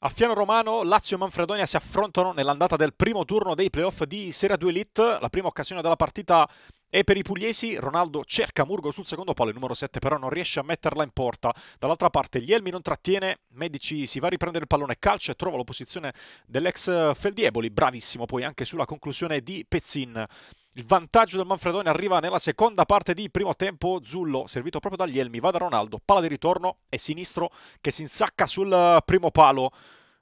A Fiano Romano, Lazio e Manfredonia si affrontano nell'andata del primo turno dei playoff di Serie 2 Elite. La prima occasione della partita è per i pugliesi Ronaldo cerca Murgo sul secondo palo, il numero 7 però non riesce a metterla in porta. Dall'altra parte Gli non trattiene, Medici si va a riprendere il pallone, calcia e trova l'opposizione dell'ex Feldieboli, bravissimo poi anche sulla conclusione di Pezzin. Il vantaggio del Manfredone arriva nella seconda parte di primo tempo. Zullo, servito proprio dagli Elmi, va da Ronaldo, palla di ritorno e sinistro che si insacca sul eh, primo palo.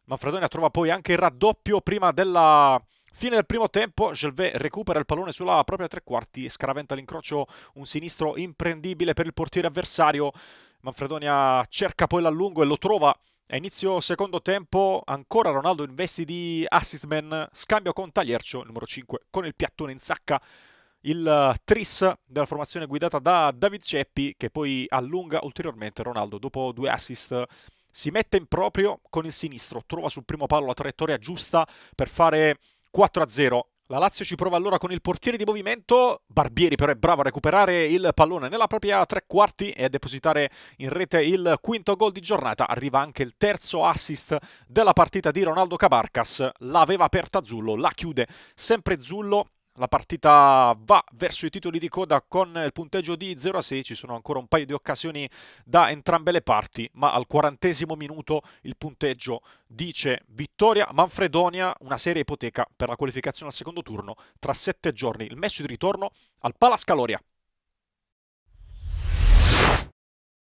Manfredonia trova poi anche il raddoppio prima della Fine del primo tempo, Gelvet recupera il pallone sulla propria tre quarti, scaraventa l'incrocio, un sinistro imprendibile per il portiere avversario. Manfredonia cerca poi l'allungo e lo trova a inizio secondo tempo ancora Ronaldo in investi di assist man, scambio con Tagliercio, numero 5, con il piattone in sacca. Il eh, tris della formazione guidata da David Ceppi che poi allunga ulteriormente Ronaldo dopo due assist si mette in proprio con il sinistro, trova sul primo palo la traiettoria giusta per fare 4-0 la Lazio ci prova allora con il portiere di movimento, Barbieri però è bravo a recuperare il pallone nella propria tre quarti e a depositare in rete il quinto gol di giornata. Arriva anche il terzo assist della partita di Ronaldo Cabarcas, l'aveva aperta Zullo, la chiude sempre Zullo la partita va verso i titoli di coda con il punteggio di 0 a 6, ci sono ancora un paio di occasioni da entrambe le parti, ma al quarantesimo minuto il punteggio dice vittoria Manfredonia, una serie ipoteca per la qualificazione al secondo turno tra sette giorni. Il match di ritorno al Palace Caloria.